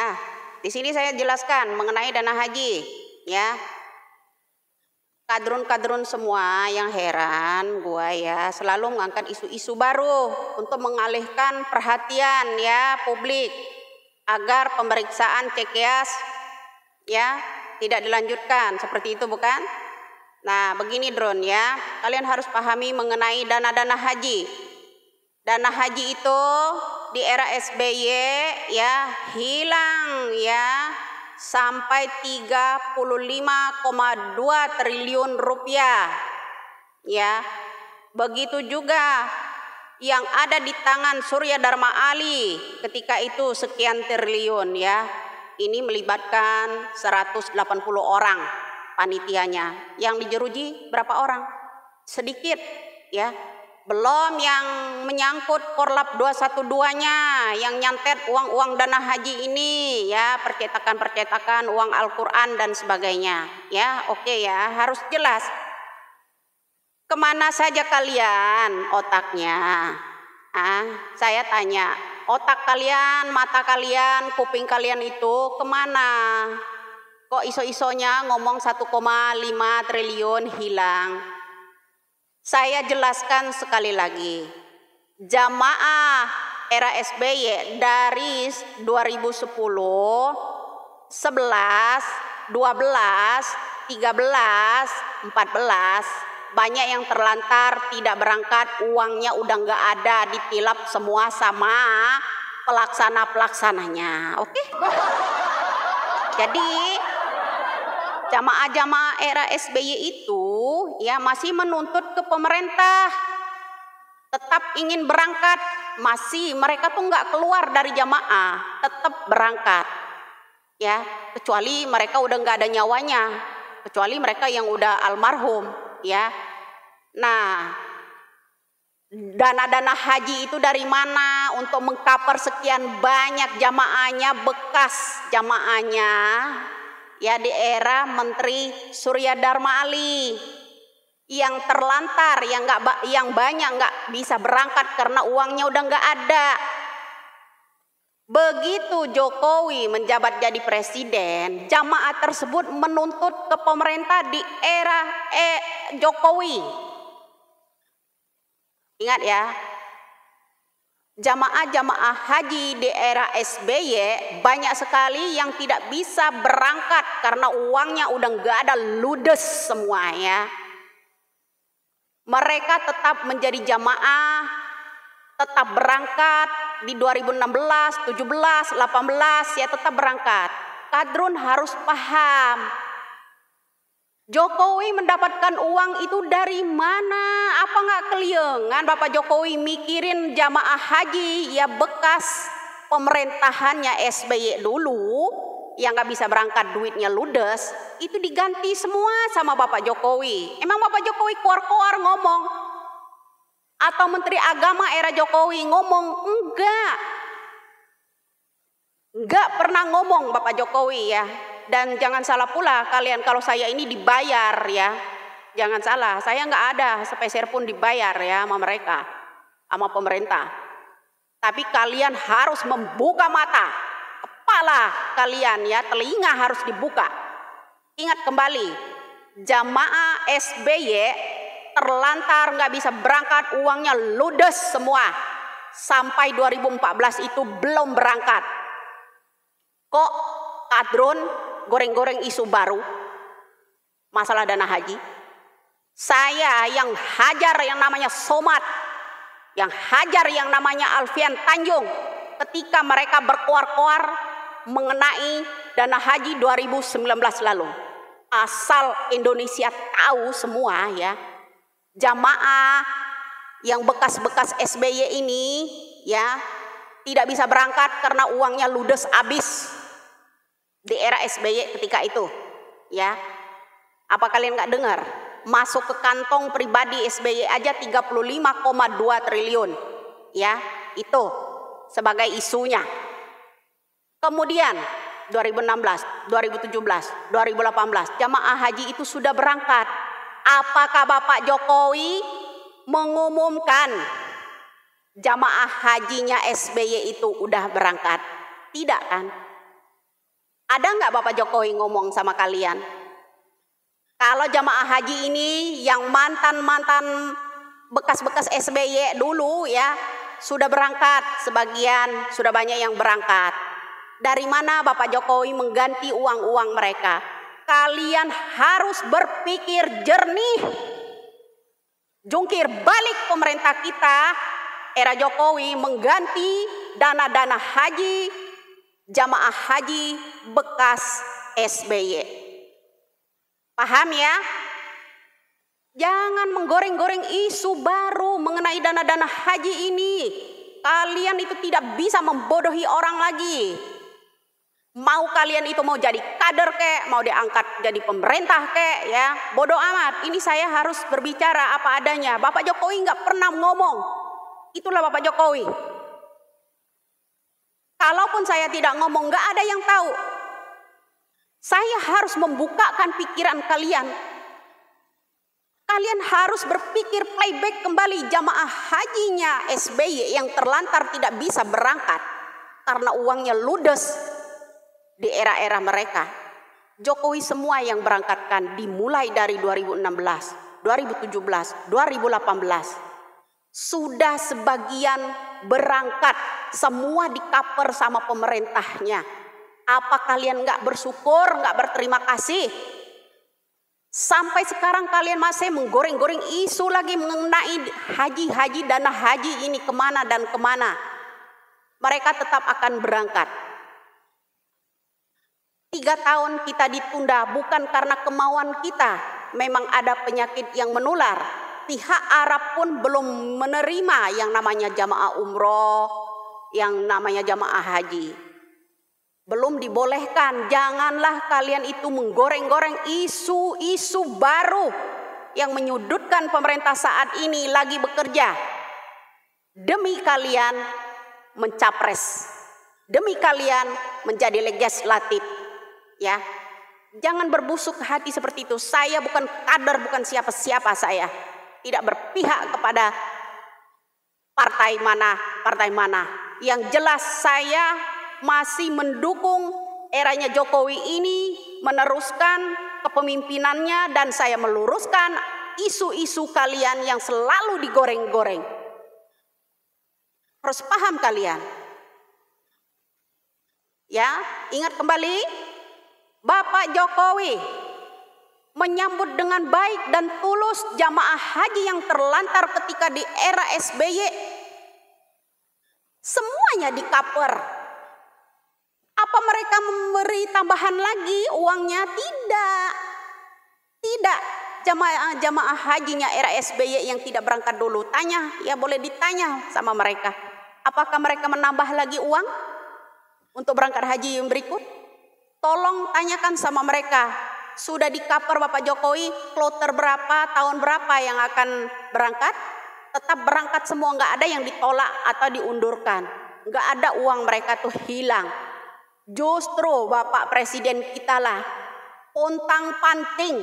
Nah, di sini saya jelaskan mengenai dana haji, ya. Kadrun-kadrun semua yang heran gua ya, selalu mengangkat isu-isu baru untuk mengalihkan perhatian ya publik agar pemeriksaan cekias ya tidak dilanjutkan. Seperti itu bukan? Nah, begini drone ya. Kalian harus pahami mengenai dana-dana haji. Dana haji itu di era SBY ya hilang ya sampai 35,2 triliun rupiah ya begitu juga yang ada di tangan Surya Dharma Ali ketika itu sekian triliun ya ini melibatkan 180 orang panitianya yang dijeruji berapa orang sedikit ya belum yang menyangkut korlap 212-nya yang nyantet uang-uang dana haji ini ya, percetakan-percetakan uang Al-Qur'an dan sebagainya. Ya, oke okay ya, harus jelas. Kemana saja kalian otaknya? Ah, saya tanya, otak kalian, mata kalian, kuping kalian itu kemana? Kok iso-isonya ngomong 1,5 triliun hilang? Saya jelaskan sekali lagi, jamaah era SBY dari 2010, 11, 12, 13, 14, banyak yang terlantar, tidak berangkat, uangnya udah nggak ada, ditilap semua sama pelaksana-pelaksananya, oke? Okay? Jadi, jamaah-jamaah era SBY itu ya masih menuntut ke pemerintah tetap ingin berangkat masih mereka tuh nggak keluar dari jamaah tetap berangkat ya kecuali mereka udah nggak ada nyawanya kecuali mereka yang udah almarhum ya nah dana-dana haji itu dari mana untuk mengkaper sekian banyak jamaahnya bekas jamaahnya ya di era Menteri Surya Dharma Ali yang terlantar, yang nggak yang banyak nggak bisa berangkat karena uangnya udah nggak ada. Begitu Jokowi menjabat jadi presiden, jamaah tersebut menuntut ke pemerintah di era eh, Jokowi. Ingat ya, jamaah-jamaah haji di era SBY banyak sekali yang tidak bisa berangkat karena uangnya udah nggak ada ludes semuanya. Mereka tetap menjadi jamaah, tetap berangkat di 2016, 17, 18 ya tetap berangkat. Kadrun harus paham Jokowi mendapatkan uang itu dari mana? Apa nggak keliengan Bapak Jokowi mikirin jamaah haji ya bekas pemerintahannya SBY dulu yang nggak bisa berangkat duitnya ludes itu diganti semua sama Bapak Jokowi. Emang Bapak Jokowi kuar-kuar ngomong atau Menteri Agama era Jokowi ngomong enggak. Enggak pernah ngomong Bapak Jokowi ya dan jangan salah pula kalian kalau saya ini dibayar ya. Jangan salah, saya nggak ada sepeser pun dibayar ya sama mereka, sama pemerintah. Tapi kalian harus membuka mata, kepala kalian ya, telinga harus dibuka. Ingat kembali, jamaah SBY terlantar nggak bisa berangkat, uangnya ludes semua. Sampai 2014 itu belum berangkat. Kok kadron? goreng-goreng isu baru masalah dana haji. Saya yang hajar yang namanya Somad, yang hajar yang namanya Alfian Tanjung ketika mereka berkoar-koar mengenai dana haji 2019 lalu. Asal Indonesia tahu semua ya, jamaah yang bekas-bekas SBY ini ya tidak bisa berangkat karena uangnya ludes habis di era SBY ketika itu ya apa kalian nggak dengar masuk ke kantong pribadi SBY aja 35,2 triliun ya itu sebagai isunya kemudian 2016 2017 2018 jamaah haji itu sudah berangkat apakah Bapak Jokowi mengumumkan jamaah hajinya SBY itu udah berangkat tidak kan ada nggak Bapak Jokowi ngomong sama kalian? Kalau jamaah haji ini yang mantan-mantan bekas-bekas SBY dulu ya, sudah berangkat, sebagian sudah banyak yang berangkat. Dari mana Bapak Jokowi mengganti uang-uang mereka? Kalian harus berpikir jernih. Jungkir balik pemerintah kita era Jokowi mengganti dana-dana haji jamaah haji bekas SBY. Paham ya? Jangan menggoreng-goreng isu baru mengenai dana-dana haji ini. Kalian itu tidak bisa membodohi orang lagi. Mau kalian itu mau jadi kader kek, mau diangkat jadi pemerintah kek ya. Bodoh amat, ini saya harus berbicara apa adanya. Bapak Jokowi nggak pernah ngomong. Itulah Bapak Jokowi. Kalaupun saya tidak ngomong, nggak ada yang tahu. Saya harus membukakan pikiran kalian. Kalian harus berpikir playback kembali jamaah hajinya SBY yang terlantar tidak bisa berangkat karena uangnya ludes di era-era mereka. Jokowi semua yang berangkatkan dimulai dari 2016, 2017, 2018. Sudah sebagian berangkat, semua di cover sama pemerintahnya. Apa kalian nggak bersyukur, nggak berterima kasih? Sampai sekarang kalian masih menggoreng-goreng isu lagi mengenai haji-haji, dana haji ini kemana dan kemana. Mereka tetap akan berangkat. Tiga tahun kita ditunda bukan karena kemauan kita, memang ada penyakit yang menular, pihak Arab pun belum menerima yang namanya jamaah umroh, yang namanya jamaah haji. Belum dibolehkan, janganlah kalian itu menggoreng-goreng isu-isu baru yang menyudutkan pemerintah saat ini lagi bekerja. Demi kalian mencapres, demi kalian menjadi legislatif. Ya, Jangan berbusuk hati seperti itu. Saya bukan kader, bukan siapa-siapa saya tidak berpihak kepada partai mana, partai mana. Yang jelas saya masih mendukung eranya Jokowi ini meneruskan kepemimpinannya dan saya meluruskan isu-isu kalian yang selalu digoreng-goreng. Harus paham kalian. Ya, ingat kembali Bapak Jokowi menyambut dengan baik dan tulus jamaah haji yang terlantar ketika di era SBY. Semuanya di cover. Apa mereka memberi tambahan lagi uangnya? Tidak. Tidak. Jamaah, jamaah hajinya era SBY yang tidak berangkat dulu. Tanya, ya boleh ditanya sama mereka. Apakah mereka menambah lagi uang untuk berangkat haji yang berikut? Tolong tanyakan sama mereka sudah di cover Bapak Jokowi kloter berapa, tahun berapa yang akan berangkat, tetap berangkat semua, nggak ada yang ditolak atau diundurkan. Nggak ada uang mereka tuh hilang. Justru Bapak Presiden kita lah, untang panting,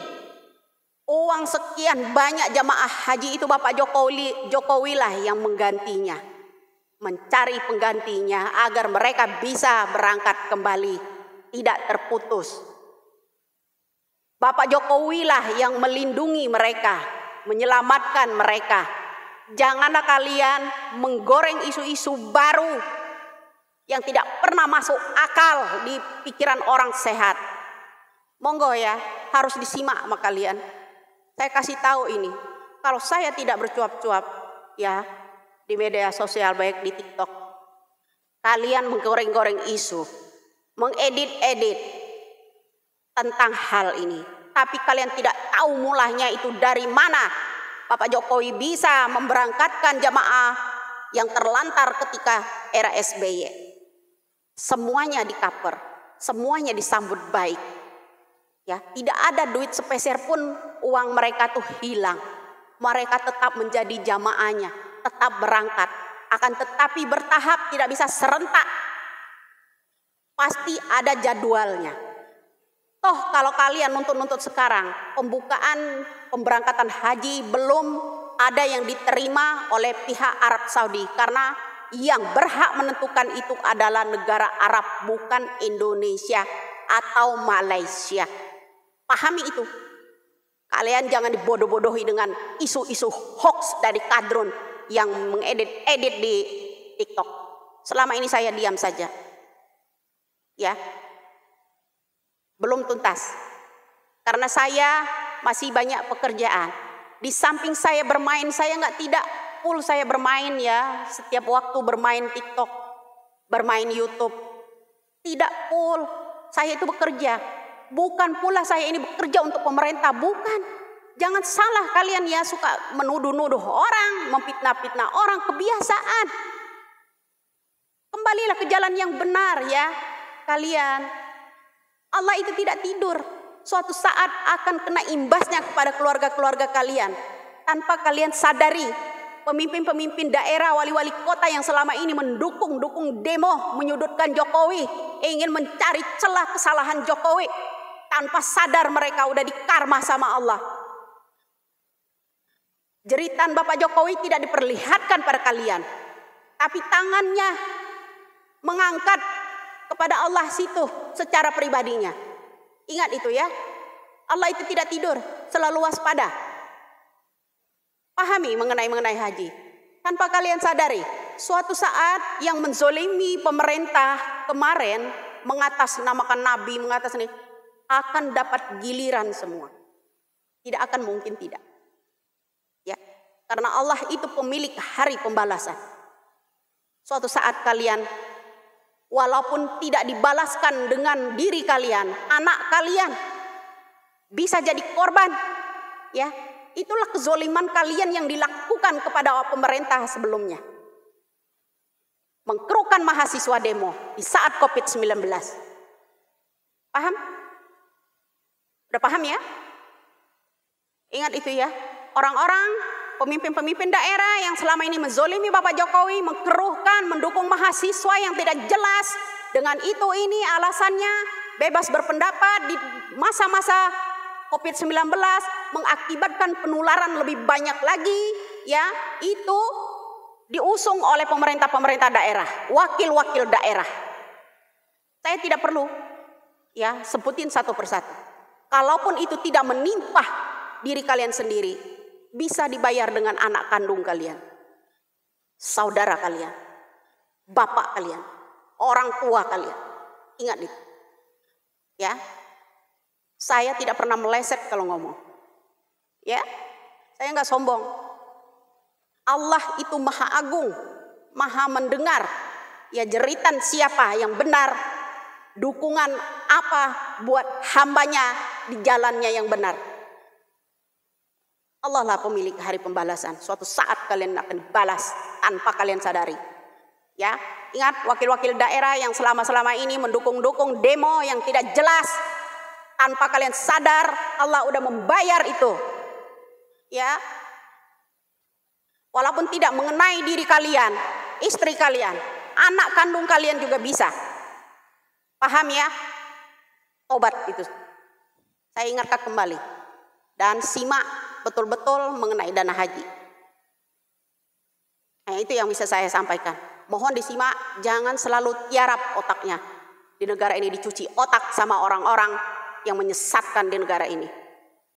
uang sekian banyak jamaah haji itu Bapak Jokowi, Jokowi lah yang menggantinya. Mencari penggantinya agar mereka bisa berangkat kembali, tidak terputus. Bapak Jokowi lah yang melindungi mereka, menyelamatkan mereka. Janganlah kalian menggoreng isu-isu baru yang tidak pernah masuk akal di pikiran orang sehat. Monggo ya, harus disimak sama kalian. Saya kasih tahu ini, kalau saya tidak bercuap-cuap ya di media sosial baik di TikTok, kalian menggoreng-goreng isu, mengedit-edit, tentang hal ini. Tapi kalian tidak tahu mulanya itu dari mana. Bapak Jokowi bisa memberangkatkan jamaah yang terlantar ketika era SBY. Semuanya di cover, semuanya disambut baik. Ya, tidak ada duit sepeser pun uang mereka tuh hilang. Mereka tetap menjadi jamaahnya, tetap berangkat. Akan tetapi bertahap tidak bisa serentak. Pasti ada jadwalnya Toh kalau kalian nuntut-nuntut sekarang, pembukaan pemberangkatan haji belum ada yang diterima oleh pihak Arab Saudi karena yang berhak menentukan itu adalah negara Arab bukan Indonesia atau Malaysia. Pahami itu. Kalian jangan dibodoh-bodohi dengan isu-isu hoax dari kadrun yang mengedit-edit di TikTok. Selama ini saya diam saja. Ya, belum tuntas. Karena saya masih banyak pekerjaan. Di samping saya bermain, saya nggak tidak full saya bermain ya. Setiap waktu bermain TikTok, bermain YouTube. Tidak full, saya itu bekerja. Bukan pula saya ini bekerja untuk pemerintah, bukan. Jangan salah kalian ya suka menuduh-nuduh orang, memfitnah-fitnah orang, kebiasaan. Kembalilah ke jalan yang benar ya kalian. Allah itu tidak tidur. Suatu saat akan kena imbasnya kepada keluarga-keluarga kalian. Tanpa kalian sadari, pemimpin-pemimpin daerah, wali-wali kota yang selama ini mendukung-dukung demo, menyudutkan Jokowi, ingin mencari celah kesalahan Jokowi. Tanpa sadar mereka udah dikarma sama Allah. Jeritan Bapak Jokowi tidak diperlihatkan pada kalian. Tapi tangannya mengangkat kepada Allah situ secara pribadinya. Ingat itu ya. Allah itu tidak tidur, selalu waspada. Pahami mengenai-mengenai haji. Tanpa kalian sadari, suatu saat yang menzolimi pemerintah kemarin mengatasnamakan Nabi, mengatas ini akan dapat giliran semua. Tidak akan mungkin tidak. Ya, karena Allah itu pemilik hari pembalasan. Suatu saat kalian walaupun tidak dibalaskan dengan diri kalian, anak kalian bisa jadi korban. Ya, itulah kezoliman kalian yang dilakukan kepada pemerintah sebelumnya. Mengkerukan mahasiswa demo di saat COVID-19. Paham? Udah paham ya? Ingat itu ya. Orang-orang pemimpin-pemimpin daerah yang selama ini menzolimi Bapak Jokowi, mengkeruhkan, mendukung mahasiswa yang tidak jelas. Dengan itu ini alasannya bebas berpendapat di masa-masa COVID-19 mengakibatkan penularan lebih banyak lagi ya itu diusung oleh pemerintah-pemerintah daerah, wakil-wakil daerah. Saya tidak perlu ya sebutin satu persatu. Kalaupun itu tidak menimpa diri kalian sendiri, bisa dibayar dengan anak kandung kalian, saudara kalian, bapak kalian, orang tua kalian. Ingat itu. Ya. Saya tidak pernah meleset kalau ngomong. Ya. Saya nggak sombong. Allah itu maha agung, maha mendengar. Ya jeritan siapa yang benar, dukungan apa buat hambanya di jalannya yang benar. Allah lah pemilik hari pembalasan. Suatu saat kalian akan balas tanpa kalian sadari. Ya, ingat wakil-wakil daerah yang selama-selama ini mendukung-dukung demo yang tidak jelas tanpa kalian sadar Allah udah membayar itu. Ya. Walaupun tidak mengenai diri kalian, istri kalian, anak kandung kalian juga bisa. Paham ya? Obat itu. Saya ingatkan kembali. Dan simak betul-betul mengenai dana haji. Nah, itu yang bisa saya sampaikan. Mohon disimak, jangan selalu tiarap otaknya. Di negara ini dicuci otak sama orang-orang yang menyesatkan di negara ini.